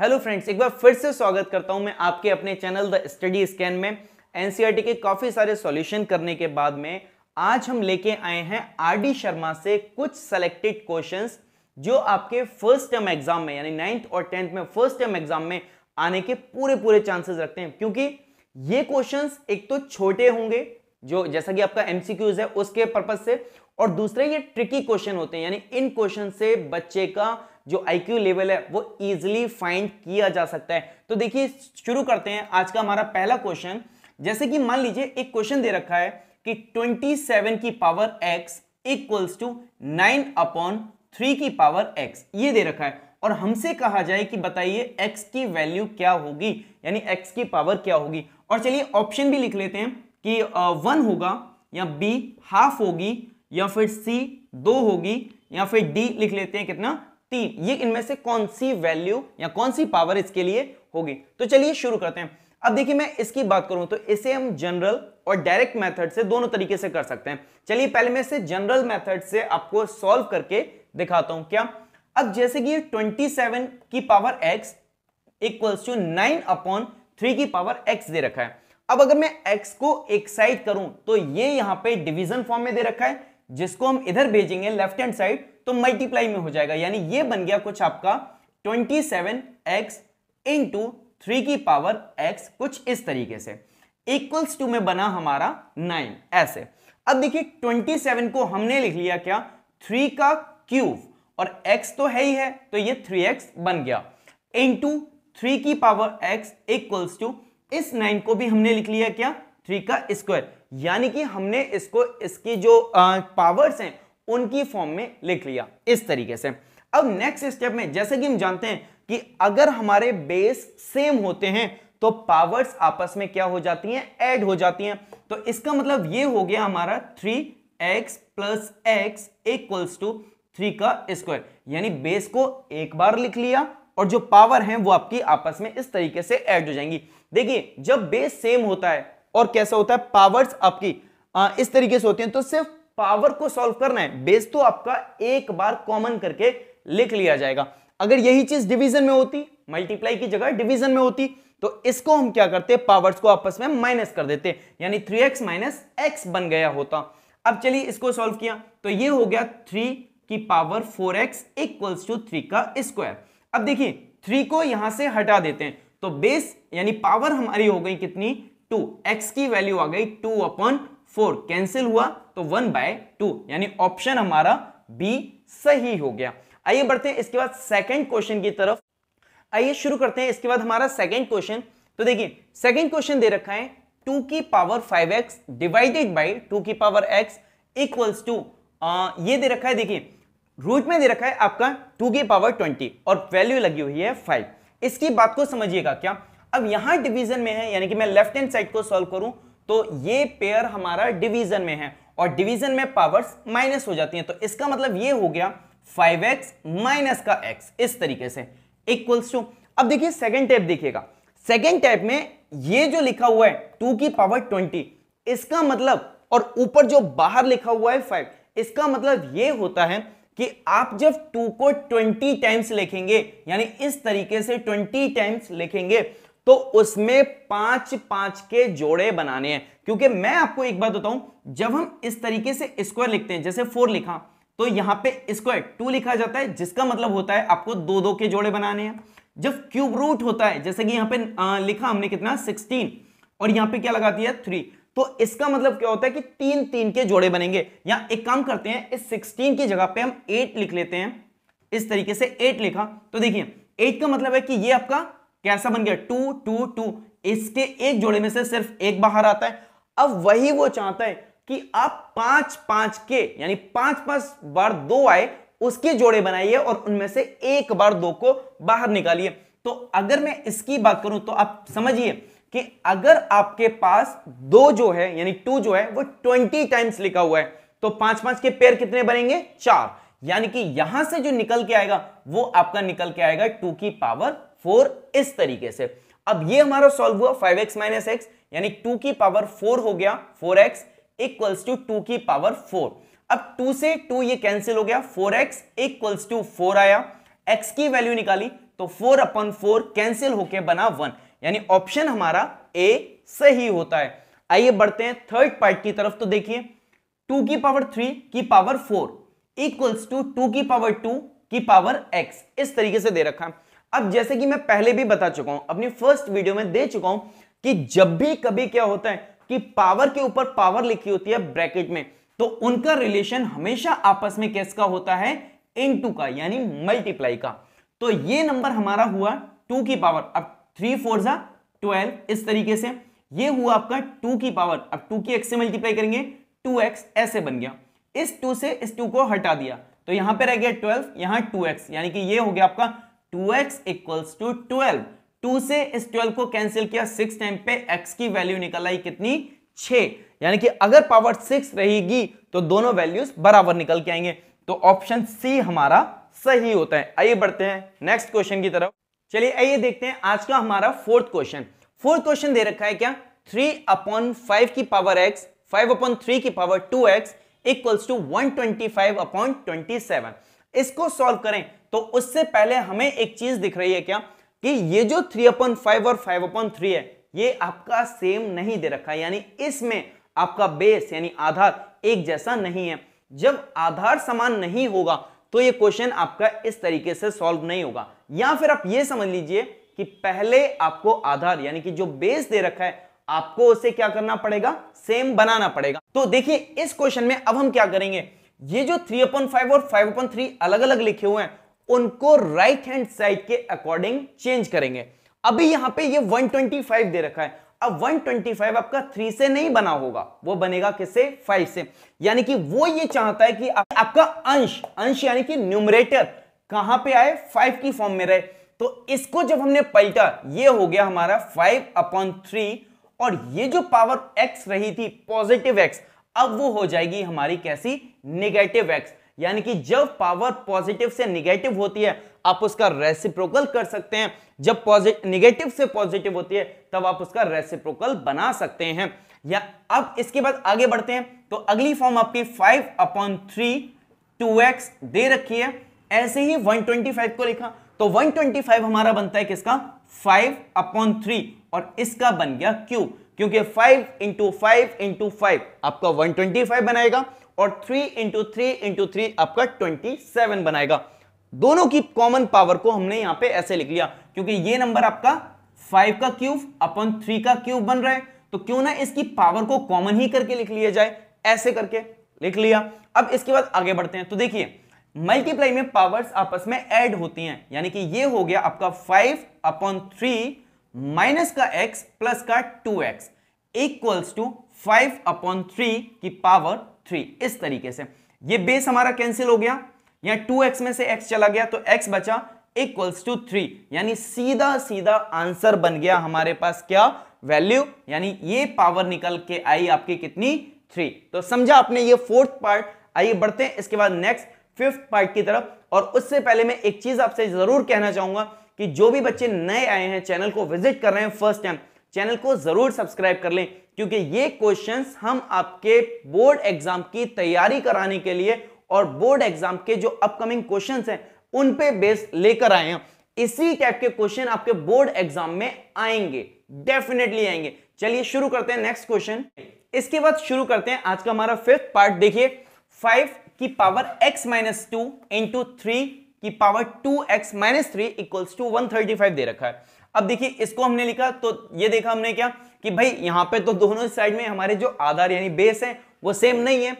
hello friends एक बार फिर से स्वागत करता हूं मैं आपके अपने चैनल द स्टडी स्कैन में एनसीईआरटी e के काफ़ी सारे सॉल्यूशन करने के बाद में आज हम लेके आए हैं आरडी शर्मा से कुछ सेलेक्टेड क्वेश्चंस जो आपके फर्स्ट टर्म एग्जाम में यानी नाइन्थ और टेंथ में फर्स्ट टर्म एग्जाम में आने के पूरे पूरे चांसेस रखते हैं क्योंकि ये क्वेश्चन एक तो छोटे होंगे जो जैसा कि आपका एमसीक्यूज है उसके पर्पज से और दूसरे ये ट्रिकी क्वेश्चन होते हैं यानी इन क्वेश्चन से बच्चे का जो आईक्यू लेवल है वो इजिली फाइंड किया जा सकता है तो देखिए शुरू करते हैं आज का हमारा पहला क्वेश्चन जैसे कि मान लीजिए एक क्वेश्चन दे रखा है कि 27 की power x equals to 9 upon 3 की पावर एक्स ये दे रखा है और हमसे कहा जाए कि बताइए x की वैल्यू क्या होगी यानी x की पावर क्या होगी और चलिए ऑप्शन भी लिख लेते हैं कि वन होगा या बी हाफ होगी या फिर सी दो होगी या फिर डी लिख लेते हैं कितना तीन ये इनमें से कौन सी वैल्यू या कौन सी पावर इसके लिए होगी तो चलिए शुरू करते हैं अब देखिए मैं इसकी बात करूं तो इसे हम जनरल और डायरेक्ट मेथड से दोनों तरीके से कर सकते हैं चलिए पहले मैं इसे जनरल मेथड से आपको सॉल्व करके दिखाता हूं क्या अब जैसे कि ट्वेंटी सेवन की power x equals to nine upon three की पावर एक्स दे रखा है अब अगर मैं एक्स को एक साइड करूं तो ये यहां पे डिवीजन फॉर्म में दे रखा है जिसको हम इधर भेजेंगे लेफ्ट हैंड साइड तो मल्टीप्लाई में हो जाएगा यानी ये बन गया कुछ आपका twenty seven x into three की पावर एक्स कुछ इस तरीके से इक्वल्स टू में बना हमारा नाइन ऐसे अब देखिए ट्वेंटी सेवन को हमने लिख लिया क्या थ्री का क्यूब और x तो है ही है तो ये 3x बन गया इंटू थ्री की पावर x इक्वल्स टू इस 9 को भी हमने लिख लिया क्या 3 का स्क्वायर यानी कि हमने इसको इसकी जो पावर्स हैं उनकी फॉर्म में लिख लिया इस तरीके से अब नेक्स्ट स्टेप में जैसे कि हम जानते हैं कि अगर हमारे बेस सेम होते हैं तो पावर्स आपस में क्या हो जाती हैं ऐड हो जाती हैं तो इसका मतलब ये हो गया हमारा three x plus x equals to three का स्क्वायर यानी बेस को एक बार लिख लिया और जो पावर है वो आपकी आपस में इस तरीके से ऐड हो जाएंगी देखिए जब बेस सेम होता है और कैसा होता है पावर्स आपकी आ, इस तरीके से होती है तो सिर्फ पावर को सॉल्व करना है बेस तो आपका एक बार कॉमन करके लिख लिया जाएगा अगर यही चीज डिवीजन में होती मल्टीप्लाई की जगह डिवीजन में होती तो इसको हम क्या करते पावर्स को आपस में माइनस कर देते यानी थ्री एक्स माइनस एक्स बन गया होता अब चलिए इसको सॉल्व किया तो ये हो गया थ्री की power four x equals to three का स्क्वायर अब देखिए थ्री को यहां से हटा देते हैं तो बेस यानी पावर हमारी हो गई कितनी टू एक्स की वैल्यू आ गई टू अपॉन फोर कैंसिल हुआ तो वन बाय टू यानी ऑप्शन हमारा बी सही हो गया आइए बढ़ते हैं इसके बाद सेकंड क्वेश्चन की तरफ आइए शुरू करते हैं इसके बाद हमारा सेकंड क्वेश्चन तो देखिए सेकंड क्वेश्चन दे रखा है टू की power five x divided by two की पावर एक्स इक्वल्स टू ये दे रखा है देखिए रूट में दे रखा है आपका टू की पावर ट्वेंटी और वैल्यू लगी हुई है फाइव इसकी बात को समझिएगा क्या अब यहां डिवीजन में है यानी कि मैं लेफ्ट हैंड साइड को सॉल्व करूं तो ये पेयर हमारा डिवीजन में है और डिवीजन में पावर्स माइनस हो जाती हैं तो इसका मतलब ये हो गया 5x माइनस का x इस तरीके से इक्वल्स टू अब देखिए सेकंड टाइप देखिएगा सेकंड टाइप में ये जो लिखा हुआ है 2 की पावर 20 इसका मतलब और ऊपर जो बाहर लिखा हुआ है 5 इसका मतलब ये होता है कि आप जब 2 को 20 टाइम्स लिखेंगे यानी इस तरीके से 20 टाइम्स लिखेंगे तो उसमें पांच पांच के जोड़े बनाने हैं क्योंकि मैं आपको एक बात बताऊं जब हम इस तरीके से स्क्वायर लिखते हैं जैसे फोर लिखा तो यहां पे स्क्वायर टू लिखा जाता है जिसका मतलब होता है आपको दो दो के जोड़े बनाने हैं जब क्यूब रूट होता है जैसे कि यहां पे लिखा हमने कितना सिक्सटीन और यहां पे क्या लगा दिया थ्री तो इसका मतलब क्या होता है कि तीन तीन के जोड़े बनेंगे या एक काम करते हैं इस सिक्सटीन की जगह पे हम एट लिख लेते हैं इस तरीके से एट लिखा तो देखिए एट का मतलब है कि ये आपका कैसा बन गया टू टू टू इसके एक जोड़े में से सिर्फ एक बाहर आता है अब वही वो चाहता है कि आप पांच पांच के यानी पांच पांच बार दो आए उसके जोड़े बनाइए और उनमें से एक बार दो को बाहर निकालिए तो अगर मैं इसकी बात करूं तो आप समझिए कि अगर आपके पास दो जो है यानी टू जो है वो ट्वेंटी टाइम्स लिखा हुआ है तो पांच पांच के पेयर कितने बनेंगे चार यानी कि यहां से जो निकल के आएगा वो आपका निकल के आएगा टू की पावर फोर इस तरीके से अब ये हमारा सॉल्व हुआ फाइव एक्स माइनस एक्स यानी टू की पावर फोर हो गया four x equals to two की पावर फोर अब टू से टू ये कैंसिल हो गया four x equals to four आया एक्स की वैल्यू निकाली तो फोर अपॉन फोर कैंसिल होके बना वन यानी ऑप्शन हमारा ए सही होता है आइए बढ़ते हैं थर्ड पार्ट की तरफ तो देखिए टू की पावर थ्री की power four equals to two की पावर टू की पावर एक्स इस तरीके से दे रखा है अब जैसे कि मैं पहले भी बता चुका हूं अपनी फर्स्ट वीडियो में दे चुका हूं कि जब भी कभी क्या होता है कि पावर के ऊपर पावर लिखी होती है ब्रैकेट में तो उनका रिलेशन हमेशा आपस में किसका होता है इन का यानी मल्टीप्लाई का तो ये नंबर हमारा हुआ टू की पावर अब थ्री फोर जा ट्वेल्व इस तरीके से ये हुआ आपका टू की पावर अब टू की एक्स से मल्टीप्लाई करेंगे टू एक्स ऐसे बन गया इस टू से इस टू को हटा दिया तो यहां पे रह गया ट्वेल्व यहां टू एक्स यानी कि ये हो गया आपका two x equals to twelve two से इस ट्वेल्व को कैंसिल किया सिक्स टाइम पे x की वैल्यू निकल आई कितनी छ यानी कि अगर पावर सिक्स रहेगी तो दोनों वैल्यूज बराबर निकल के आएंगे तो ऑप्शन सी हमारा सही होता है आइए बढ़ते हैं नेक्स्ट क्वेश्चन की तरफ चलिए आइए देखते हैं आज का हमारा फोर्थ क्वेश्चन फोर्थ क्वेश्चन दे रखा है क्या थ्री अपॉन फाइव की power x five upon three की power two x equals to one twenty five upon twenty seven इसको सॉल्व करें तो उससे पहले हमें एक चीज दिख रही है क्या कि ये जो थ्री अपॉइंट फाइव और फाइव अपॉइंट थ्री है ये आपका सेम नहीं दे रखा है यानी इसमें आपका बेस यानी आधार एक जैसा नहीं है जब आधार समान नहीं होगा तो ये क्वेश्चन आपका इस तरीके से सॉल्व नहीं होगा या फिर आप ये समझ लीजिए कि पहले आपको आधार यानी कि जो बेस दे रखा है आपको उसे क्या करना पड़ेगा सेम बनाना पड़ेगा तो देखिए इस क्वेश्चन में अब हम क्या करेंगे ये जो थ्री अपॉन फाइव और फाइव अपॉन थ्री अलग अलग लिखे हुए हैं उनको राइट हैंड साइड के अकॉर्डिंग चेंज करेंगे अभी यहां पे ये 125 दे रखा है अब 125 आपका थ्री से नहीं बना होगा वो बनेगा किससे फाइव से यानी कि वो ये चाहता है कि आप, आपका अंश अंश यानी कि न्यूमरेटर कहां पे आए फाइव की फॉर्म में रहे तो इसको जब हमने पलटा ये हो गया हमारा फाइव अपॉन थ्री और ये जो पावर एक्स रही थी पॉजिटिव एक्स अब वो हो जाएगी हमारी कैसी निगेटिव एक्स यानी कि जब पावर पॉजिटिव से निगेटिव होती है आप उसका रेसिप्रोकल कर सकते हैं जब निगेटिव से पॉजिटिव होती है तब आप उसका रेसिप्रोकल बना सकते हैं या अब इसके बाद आगे बढ़ते हैं तो अगली फॉर्म आपकी five upon three two x दे रखी है ऐसे ही 125 को लिखा तो 125 हमारा बनता है किसका 5 अपॉन थ्री और इसका बन गया क्यू क्योंकि five into five into five आपका वन ट्वेंटी फाइव बनाएगा और three into three into three आपका ट्वेंटी सेवन बनाएगा दोनों की कॉमन पावर को हमने यहां पे ऐसे लिख लिया क्योंकि ये नंबर आपका फाइव का क्यूब अपन थ्री का क्यूब बन रहा है तो क्यों ना इसकी पावर को कॉमन ही करके लिख लिया जाए ऐसे करके लिख लिया अब इसके बाद आगे बढ़ते हैं तो देखिए मल्टीप्लाई में पावर्स आपस में ऐड होती हैं यानी कि ये हो गया आपका फाइव अपॉन थ्री माइनस का एक्स प्लस का two x equals to five upon three की पावर थ्री इस तरीके से ये बेस हमारा कैंसिल हो गया या टू एक्स में से एक्स चला गया तो एक्स बचा इक्वल्स टू थ्री यानी सीधा सीधा आंसर बन गया हमारे पास क्या वैल्यू यानी ये पावर निकल के आई आपकी कितनी थ्री तो समझा आपने ये फोर्थ पार्ट आइए बढ़ते हैं इसके बाद नेक्स्ट फिफ्थ पार्ट की तरफ और उससे पहले मैं एक चीज आपसे जरूर कहना चाहूंगा कि जो भी बच्चे नए आए हैं चैनल को विजिट कर रहे हैं फर्स्ट टाइम चैनल को जरूर सब्सक्राइब कर लें क्योंकि ये क्वेश्चंस हम आपके बोर्ड एग्जाम की तैयारी कराने के लिए और बोर्ड एग्जाम के जो अपकमिंग क्वेश्चंस हैं उन पे बेस लेकर आए हैं इसी टाइप के क्वेश्चन आपके बोर्ड एग्जाम में आएंगे डेफिनेटली आएंगे चलिए शुरू करते हैं नेक्स्ट क्वेश्चन इसके बाद शुरू करते हैं आज का हमारा फिफ्थ पार्ट देखिए फाइव की power x minus two into three कि power two x minus three equals to one thirty five दे रखा है अब देखिए इसको हमने लिखा तो ये देखा हमने क्या कि भाई यहां पे तो दोनों साइड में हमारे जो आधार यानी बेस है वो सेम नहीं है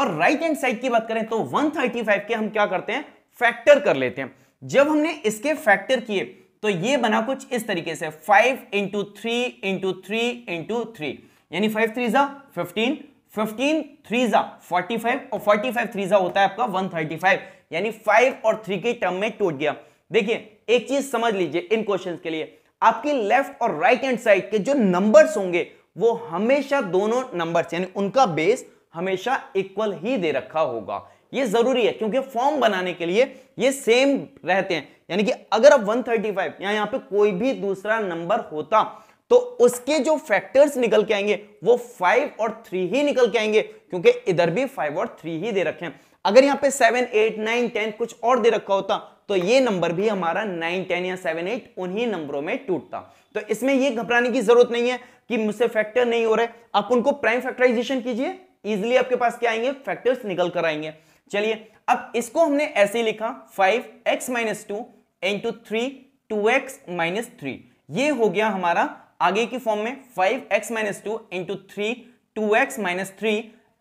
और राइट हैंड साइड की बात करें तो वन के हम क्या करते हैं फैक्टर कर लेते हैं जब हमने इसके फैक्टर किए तो ये बना कुछ इस तरीके से five into three into three into three यानी फाइव थ्री जा फिफ्टीन फिफ्टीन थ्री जा फोर्टी फाइव और फोर्टी फाइव थ्री जा होता है आपका वन थर्टी फाइव यानी फाइव और थ्री के टर्म में टूट गया देखिए एक चीज समझ लीजिए इन क्वेश्चन के लिए आपकी लेफ्ट और राइट हैंड साइड के जो नंबर्स होंगे वो हमेशा दोनों नंबर्स यानी उनका बेस हमेशा इक्वल ही दे रखा होगा ये जरूरी है क्योंकि फॉर्म बनाने के लिए ये सेम रहते हैं यानी कि अगर आप 135 या यहाँ पे कोई भी दूसरा नंबर होता तो उसके जो फैक्टर्स निकल के आएंगे वो फाइव और थ्री ही निकल के आएंगे क्योंकि इधर भी फाइव और थ्री ही दे रखे हैं अगर यहां पे सेवन एट नाइन टेन कुछ और दे रखा होता तो ये नंबर भी हमारा नाइन टेन या सेवन एट उन्हीं नंबरों में टूटता तो इसमें ये घबराने की जरूरत नहीं है कि मुझसे फैक्टर नहीं हो रहे आप उनको प्राइम फैक्टराइजेशन कीजिए इजिली आपके पास क्या आएंगे फैक्टर्स निकल कर आएंगे चलिए अब इसको हमने ऐसे ही लिखा five x minus two into three two x minus three ये हो गया हमारा आगे की फॉर्म में five x minus two into three two x minus three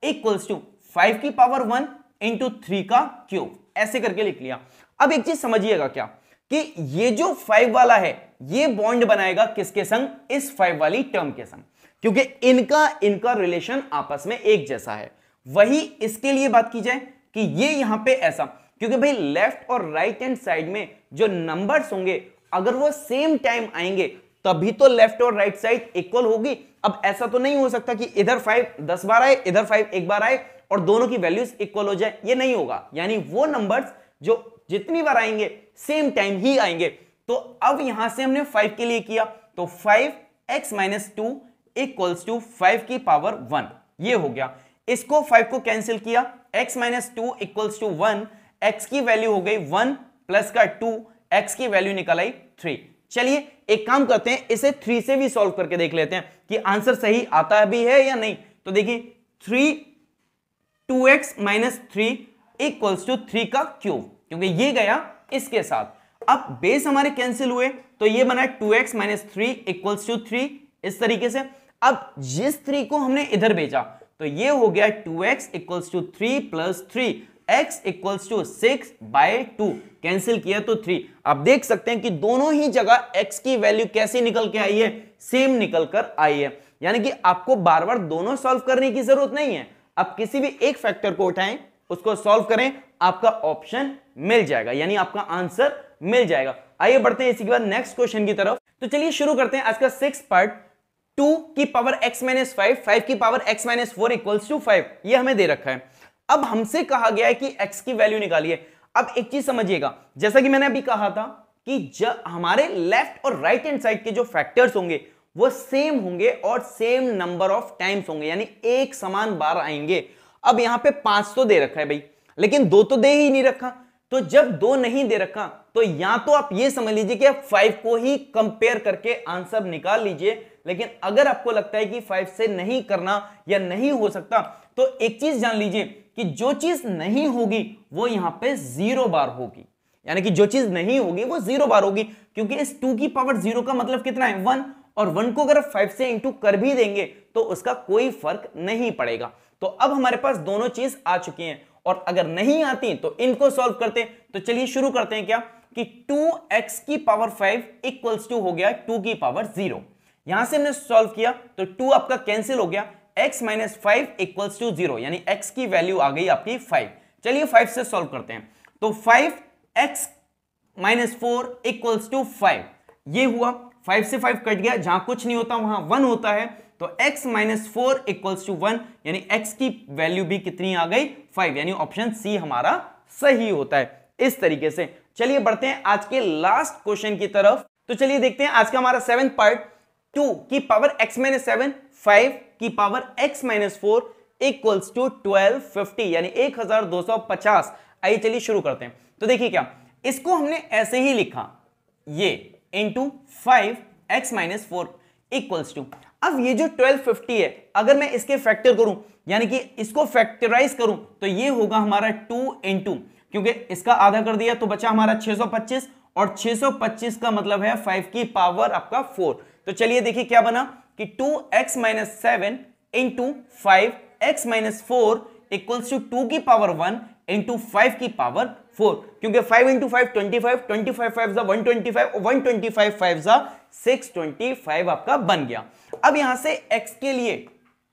equals to five की पावर वन इंटू थ्री का क्यूब ऐसे करके लिख लिया अब एक चीज समझिएगा क्या कि ये जो फाइव वाला है ये बॉन्ड बनाएगा किसके संग इस फाइव वाली टर्म के संग क्योंकि इनका इनका रिलेशन आपस में एक जैसा है वही इसके लिए बात की जाए कि ये यहां पे ऐसा क्योंकि भाई लेफ्ट और राइट हैंड साइड में जो नंबर्स होंगे अगर वो सेम टाइम आएंगे तभी तो लेफ्ट और राइट साइड इक्वल होगी अब ऐसा तो नहीं हो सकता कि इधर फाइव दस बार आए इधर फाइव एक बार आए और दोनों की वैल्यूज इक्वल हो जाए ये नहीं होगा यानी वो नंबर्स जो जितनी बार आएंगे सेम टाइम ही आएंगे तो अब यहां से हमने फाइव के लिए किया तो five x minus two equals to five की पावर वन ये हो गया इसको फाइव को कैंसिल किया x minus two equals to one x की वैल्यू हो गई वन प्लस का टू एक्स की वैल्यू निकल आई थ्री चलिए एक काम करते हैं इसे थ्री से भी सॉल्व करके देख लेते हैं कि आंसर सही आता भी है या नहीं तो देखिए three two x minus three equals to three का क्यूब क्योंकि ये गया इसके साथ अब बेस हमारे कैंसिल हुए तो ये बना two x minus three equals to three इस तरीके से अब जिस थ्री को हमने इधर भेजा तो ये हो गया two x equals to three plus three x equals to six by two cancel किया तो थ्री आप देख सकते हैं कि दोनों ही जगह एक्स की वैल्यू कैसे निकल के आई है सेम निकल कर आई है यानी कि आपको बार बार दोनों सॉल्व करने की जरूरत नहीं है आप किसी भी एक फैक्टर को उठाएं उसको सॉल्व करें आपका ऑप्शन मिल जाएगा यानी आपका आंसर मिल जाएगा आइए बढ़ते हैं इसी के बाद नेक्स्ट क्वेश्चन की तरफ तो चलिए शुरू करते हैं आज का सिक्स पार्ट टू की power x minus five five की power x minus four equals to five ये हमें दे रखा है अब हमसे कहा गया है कि एक्स की वैल्यू निकालिए अब एक चीज समझिएगा जैसा कि मैंने अभी कहा था कि जब हमारे लेफ्ट और राइट हैंड साइड के जो फैक्टर्स होंगे वो सेम होंगे और सेम नंबर ऑफ टाइम्स होंगे यानी एक समान बार आएंगे अब यहां पे पांच तो दे रखा है भाई लेकिन दो तो दे ही नहीं रखा तो जब दो नहीं दे रखा तो या तो आप ये समझ लीजिए कि आप फाइव को ही कंपेयर करके आंसर निकाल लीजिए लेकिन अगर आपको लगता है कि फाइव से नहीं करना या नहीं हो सकता तो एक चीज जान लीजिए कि जो चीज नहीं होगी वो यहां पे जीरो बार होगी यानी कि जो चीज नहीं होगी वो जीरो बार होगी क्योंकि इस टू की पावर जीरो का मतलब कितना है वन और वन को अगर फाइव से इंटू कर भी देंगे तो उसका कोई फर्क नहीं पड़ेगा तो अब हमारे पास दोनों चीज आ चुकी हैं और अगर नहीं आती तो इनको सॉल्व करते तो चलिए शुरू करते हैं क्या कि 2x की पावर 5 इक्वल्स टू हो गया 2 की पावर 0 यहां से हमने सॉल्व किया तो 2 आपका कैंसिल हो गया x minus five equals to zero यानी x की वैल्यू आ गई आपकी 5 चलिए 5 से सॉल्व करते हैं तो 5x x minus four equals to five ये हुआ फाइव से फाइव कट गया जहां कुछ नहीं होता वहां वन होता है तो x minus four equals to one यानी x की वैल्यू भी कितनी आ गई फाइव यानी ऑप्शन सी हमारा सही होता है इस तरीके से चलिए बढ़ते हैं आज के लास्ट क्वेश्चन की तरफ तो चलिए देखते हैं आज का हमारा सेवन पार्ट टू की power x minus seven five की power x minus four equals to twelve fifty यानी एक हजार दो सौ पचास आइए चलिए शुरू करते हैं तो देखिए क्या इसको हमने ऐसे ही लिखा ये into five x minus four equals to अब ये जो 1250 है अगर मैं इसके फैक्टर करूं यानी कि इसको फैक्टराइज करूं तो ये होगा हमारा 2 इंटू क्योंकि इसका आधा कर दिया तो बचा हमारा 625 और 625 का मतलब है 5 की पावर आपका 4 तो चलिए देखिए क्या बना कि 2x x minus seven into five x minus four equals to two की पावर वन इंटू फाइव की पावर फोर क्योंकि five into five twenty five twenty five five जा one twenty five one twenty five five जा six twenty five आपका बन गया अब यहां से x के लिए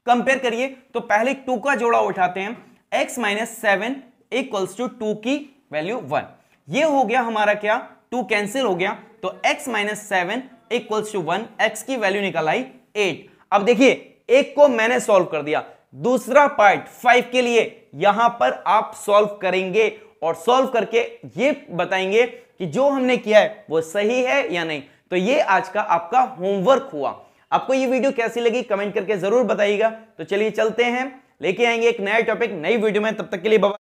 कंपेयर करिए तो पहले टू का जोड़ा उठाते हैं x minus seven equals to two की वैल्यू वन ये हो गया हमारा क्या टू कैंसिल हो गया तो x minus seven equals to one x की वैल्यू निकल आई एट अब देखिए एक को मैंने सॉल्व कर दिया दूसरा पार्ट फाइव के लिए यहां पर आप सॉल्व करेंगे और सॉल्व करके ये बताएंगे कि जो हमने किया है वो सही है या नहीं तो ये आज का आपका होमवर्क हुआ आपको ये वीडियो कैसी लगी कमेंट करके जरूर बताइएगा तो चलिए चलते हैं लेके आएंगे एक नया टॉपिक नई वीडियो में तब तक के लिए